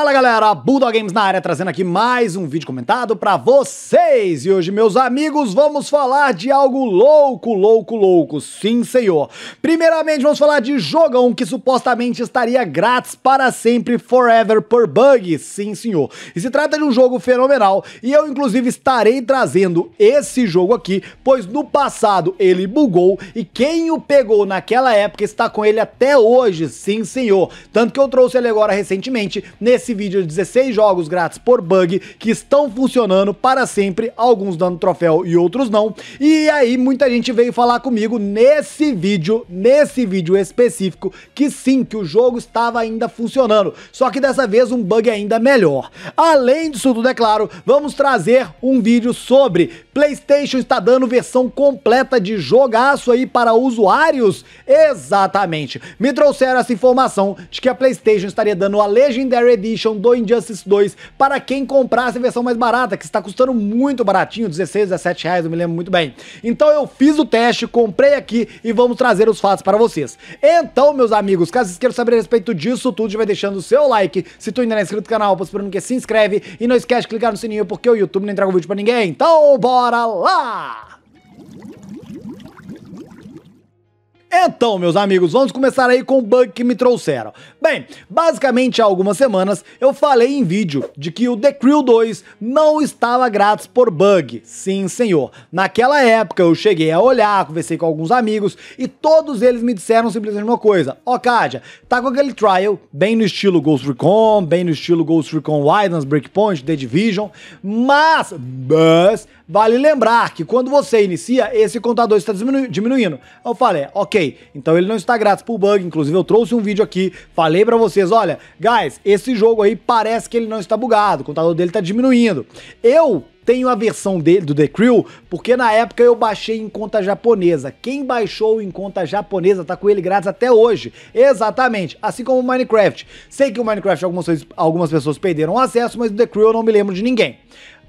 Fala galera, Bulldog Games na área, trazendo aqui mais um vídeo comentado pra vocês. E hoje, meus amigos, vamos falar de algo louco, louco, louco. Sim, senhor. Primeiramente, vamos falar de jogão que supostamente estaria grátis para sempre, forever, por bug. Sim, senhor. E se trata de um jogo fenomenal e eu, inclusive, estarei trazendo esse jogo aqui, pois no passado ele bugou e quem o pegou naquela época está com ele até hoje. Sim, senhor. Tanto que eu trouxe ele agora recentemente nesse esse vídeo 16 é jogos grátis por bug que estão funcionando para sempre, alguns dando troféu e outros não. E aí muita gente veio falar comigo nesse vídeo, nesse vídeo específico, que sim, que o jogo estava ainda funcionando, só que dessa vez um bug ainda melhor. Além disso tudo, é claro, vamos trazer um vídeo sobre PlayStation está dando versão completa de jogaço aí para usuários? Exatamente. Me trouxeram essa informação de que a PlayStation estaria dando a Legendary Edition do Injustice 2 para quem comprasse a versão mais barata, que está custando muito baratinho, 16, 17 reais, eu me lembro muito bem. Então eu fiz o teste, comprei aqui e vamos trazer os fatos para vocês. Então, meus amigos, caso vocês queiram saber a respeito disso tudo, já vai deixando o seu like. Se tu ainda não é inscrito no canal, posso que se inscreve e não esquece de clicar no sininho porque o YouTube não entrega o vídeo para ninguém. Então, bora! para lá! Então, meus amigos, vamos começar aí com o bug que me trouxeram. Bem, basicamente há algumas semanas eu falei em vídeo de que o The Crew 2 não estava grátis por bug. Sim, senhor. Naquela época eu cheguei a olhar, conversei com alguns amigos e todos eles me disseram simplesmente uma coisa. Ó, oh, Kaja, tá com aquele trial bem no estilo Ghost Recon, bem no estilo Ghost Recon Wildlands, Breakpoint, The Division, mas, mas Vale lembrar que quando você inicia, esse contador está diminu diminuindo. Eu falei, ok, então ele não está grátis por bug. Inclusive, eu trouxe um vídeo aqui, falei para vocês, olha, guys, esse jogo aí parece que ele não está bugado, o contador dele está diminuindo. Eu tenho a versão dele do The Crew, porque na época eu baixei em conta japonesa. Quem baixou em conta japonesa tá com ele grátis até hoje. Exatamente, assim como o Minecraft. Sei que o Minecraft algumas, algumas pessoas perderam o acesso, mas o The Crew eu não me lembro de ninguém.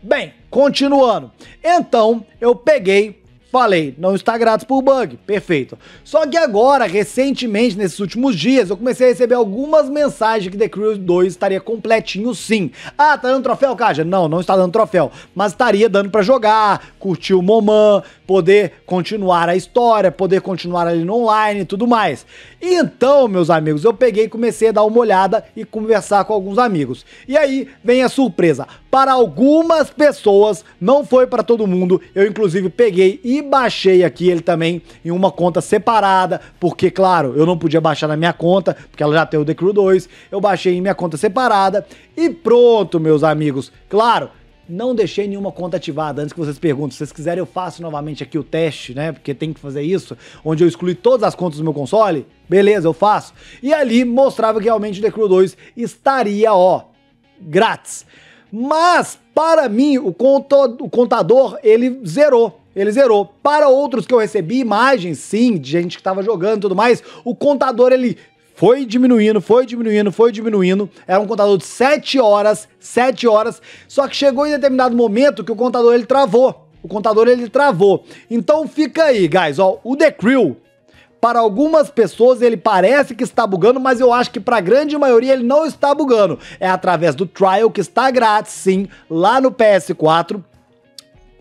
Bem, continuando. Então, eu peguei, falei, não está grátis por bug, perfeito. Só que agora, recentemente, nesses últimos dias, eu comecei a receber algumas mensagens que The Crew 2 estaria completinho sim. Ah, tá dando troféu, Kaja? Não, não está dando troféu, mas estaria dando para jogar, curtir o Moman, poder continuar a história, poder continuar ali no online e tudo mais. Então, meus amigos, eu peguei e comecei a dar uma olhada e conversar com alguns amigos. E aí vem a surpresa. Para algumas pessoas, não foi para todo mundo. Eu inclusive peguei e baixei aqui ele também em uma conta separada, porque claro, eu não podia baixar na minha conta, porque ela já tem o The Crew 2. Eu baixei em minha conta separada e pronto, meus amigos. Claro, não deixei nenhuma conta ativada. Antes que vocês perguntem, se vocês quiserem, eu faço novamente aqui o teste, né? Porque tem que fazer isso, onde eu excluí todas as contas do meu console. Beleza, eu faço. E ali mostrava que realmente o The Crew 2 estaria, ó, grátis. Mas, para mim, o, conto, o contador, ele zerou. Ele zerou. Para outros que eu recebi imagens, sim, de gente que estava jogando e tudo mais, o contador ele foi diminuindo, foi diminuindo, foi diminuindo. Era um contador de 7 horas, 7 horas. Só que chegou em determinado momento que o contador ele travou. O contador ele travou. Então fica aí, guys, ó, o The Crew para algumas pessoas ele parece que está bugando, mas eu acho que para a grande maioria ele não está bugando. É através do trial que está grátis, sim, lá no PS4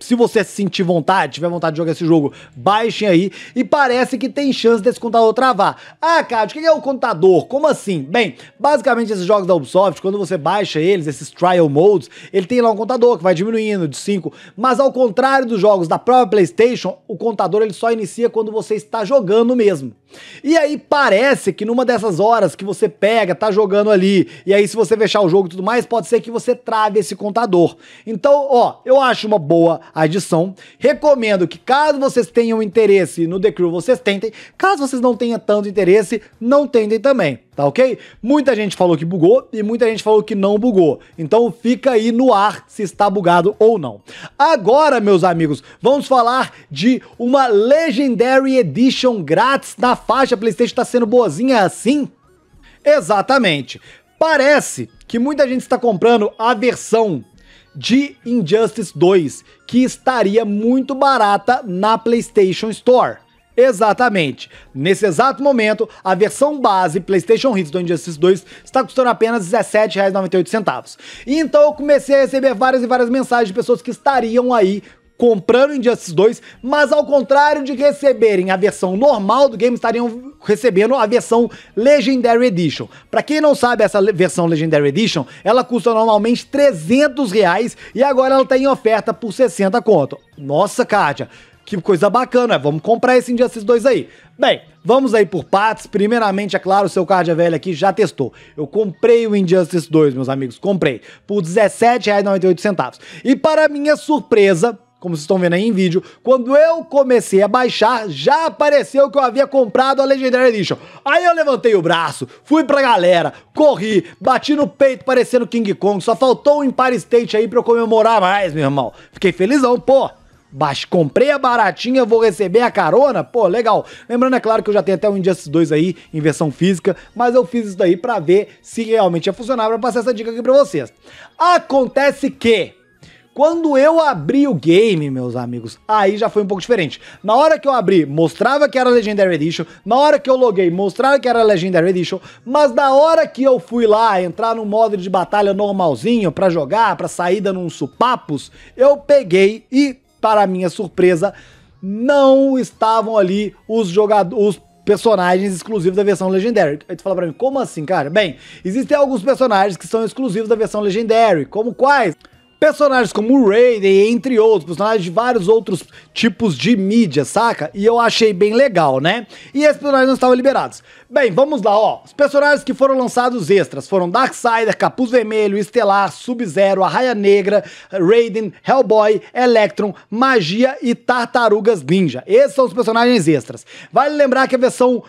se você sentir vontade, tiver vontade de jogar esse jogo, baixem aí. E parece que tem chance desse contador travar. Ah, Cádio, o que é o contador? Como assim? Bem, basicamente esses jogos da Ubisoft, quando você baixa eles, esses trial modes, ele tem lá um contador que vai diminuindo de 5. Mas ao contrário dos jogos da própria PlayStation, o contador ele só inicia quando você está jogando mesmo. E aí parece que numa dessas horas que você pega, tá jogando ali, e aí se você fechar o jogo e tudo mais, pode ser que você trave esse contador. Então, ó, eu acho uma boa adição. Recomendo que caso vocês tenham interesse no The Crew, vocês tentem. Caso vocês não tenham tanto interesse, não tentem também, tá ok? Muita gente falou que bugou e muita gente falou que não bugou. Então fica aí no ar se está bugado ou não. Agora, meus amigos, vamos falar de uma Legendary Edition grátis na faixa. PlayStation está sendo boazinha assim? Exatamente. Parece que muita gente está comprando a versão de Injustice 2, que estaria muito barata na PlayStation Store. Exatamente. Nesse exato momento, a versão base PlayStation Hits do Injustice 2 está custando apenas R$17,98. Então eu comecei a receber várias e várias mensagens de pessoas que estariam aí comprando Injustice 2, mas ao contrário de receberem a versão normal do game, estariam recebendo a versão Legendary Edition. Para quem não sabe, essa versão Legendary Edition, ela custa normalmente 300 reais e agora ela está em oferta por 60 conto. Nossa, Kátia, que coisa bacana, vamos comprar esse Injustice 2 aí. Bem, vamos aí por partes. Primeiramente, é claro, o seu Cardia Velho aqui já testou. Eu comprei o Injustice 2, meus amigos, comprei, por R$17,98. E para minha surpresa, como vocês estão vendo aí em vídeo, quando eu comecei a baixar, já apareceu que eu havia comprado a Legendary Edition. Aí eu levantei o braço, fui pra galera, corri, bati no peito parecendo King Kong, só faltou um Empire State aí pra eu comemorar mais, meu irmão. Fiquei felizão, pô. Baixo, comprei a baratinha, vou receber a carona, pô, legal. Lembrando, é claro, que eu já tenho até o Injustice 2 aí, em versão física, mas eu fiz isso daí pra ver se realmente ia funcionar, pra passar essa dica aqui pra vocês. Acontece que quando eu abri o game, meus amigos, aí já foi um pouco diferente. Na hora que eu abri, mostrava que era Legendary Edition. Na hora que eu loguei, mostrava que era Legendary Edition. Mas na hora que eu fui lá entrar no modo de batalha normalzinho para jogar, para saída num supapos, eu peguei e, para minha surpresa, não estavam ali os jogadores, personagens exclusivos da versão Legendary. Aí tu fala pra mim, como assim, cara? Bem, existem alguns personagens que são exclusivos da versão Legendary, como quais? Personagens como Raiden, entre outros, personagens de vários outros tipos de mídia, saca? E eu achei bem legal, né? E esses personagens não estavam liberados. Bem, vamos lá, ó. Os personagens que foram lançados extras foram Darksider, Capuz Vermelho, Estelar, Sub-Zero, Arraia Negra, Raiden, Hellboy, Electron, Magia e Tartarugas Ninja. Esses são os personagens extras. Vale lembrar que a versão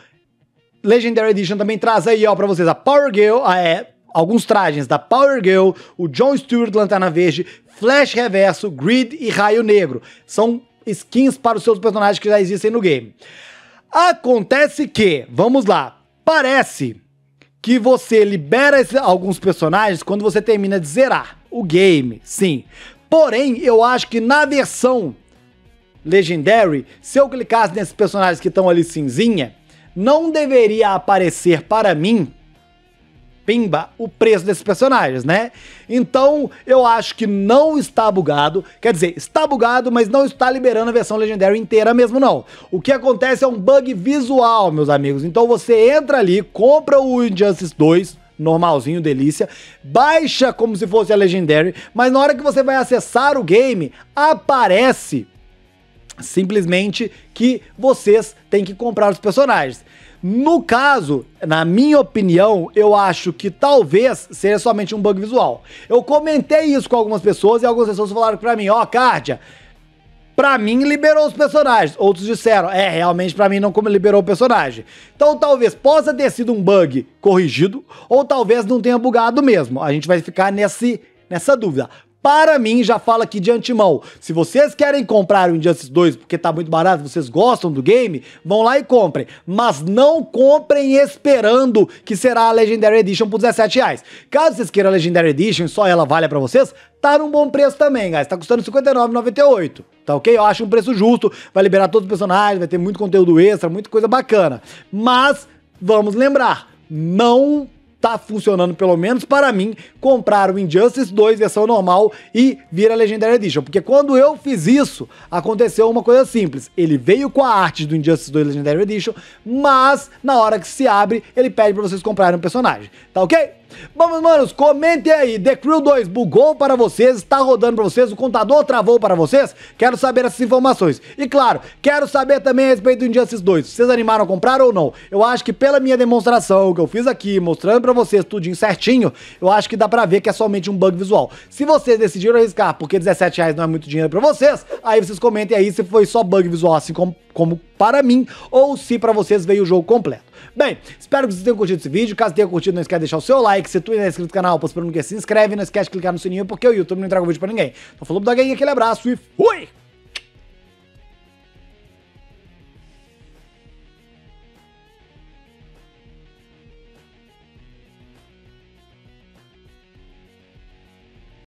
Legendary Edition também traz aí, ó, pra vocês a Power Girl, a, ah, é, alguns trajes da Power Girl, o John Stewart Lanterna Verde, Flash Reverso, Grid e Raio Negro. São skins para os seus personagens que já existem no game. Acontece que, vamos lá, parece que você libera alguns personagens quando você termina de zerar o game, sim. Porém, eu acho que na versão Legendary, se eu clicasse nesses personagens que estão ali cinzinha, não deveria aparecer para mim pimba, o preço desses personagens, né? Então, eu acho que não está bugado. Quer dizer, está bugado, mas não está liberando a versão legendária inteira mesmo, não. O que acontece é um bug visual, meus amigos. Então, você entra ali, compra o Injustice 2, normalzinho, delícia. Baixa como se fosse a Legendary, mas na hora que você vai acessar o game, aparece simplesmente que vocês têm que comprar os personagens. No caso, na minha opinião, eu acho que talvez seja somente um bug visual. Eu comentei isso com algumas pessoas e algumas pessoas falaram para mim, ó, oh, Cárdia, pra mim liberou os personagens. Outros disseram, é, realmente pra mim não liberou o personagem. Então talvez possa ter sido um bug corrigido, ou talvez não tenha bugado mesmo. A gente vai ficar nesse, nessa dúvida. Para mim, já fala aqui de antemão. Se vocês querem comprar o Injustice 2 porque tá muito barato, vocês gostam do game, vão lá e comprem. Mas não comprem esperando que será a Legendary Edition por 17 reais. Caso vocês queiram a Legendary Edition, só ela valha para vocês, tá num bom preço também, guys. Tá custando R$59,98, tá ok? Eu acho um preço justo, vai liberar todos os personagens, vai ter muito conteúdo extra, muita coisa bacana. Mas, vamos lembrar, não tá funcionando, pelo menos para mim, comprar o Injustice 2 versão normal e vir a Legendary Edition. Porque quando eu fiz isso, aconteceu uma coisa simples. Ele veio com a arte do Injustice 2 Legendary Edition, mas na hora que se abre, ele pede para vocês comprarem um personagem. Tá ok? Vamos, manos, comentem aí. The Crew 2 bugou para vocês? Está rodando para vocês? O contador travou para vocês? Quero saber essas informações. E claro, quero saber também a respeito do Injustice 2. Vocês animaram a comprar ou não? Eu acho que pela minha demonstração que eu fiz aqui, mostrando para vocês tudinho certinho, eu acho que dá para ver que é somente um bug visual. Se vocês decidiram arriscar porque 17 reais não é muito dinheiro para vocês, aí vocês comentem aí se foi só bug visual, assim como como para mim, ou se para vocês veio o jogo completo. Bem, espero que vocês tenham curtido esse vídeo. Caso tenha curtido, não esquece de deixar o seu like. Se tu ainda é inscrito no canal, posso não que se inscreve. Não esquece de clicar no sininho, porque o YouTube não entrega o vídeo pra ninguém. Então falou, Budaguinha, aquele abraço e fui!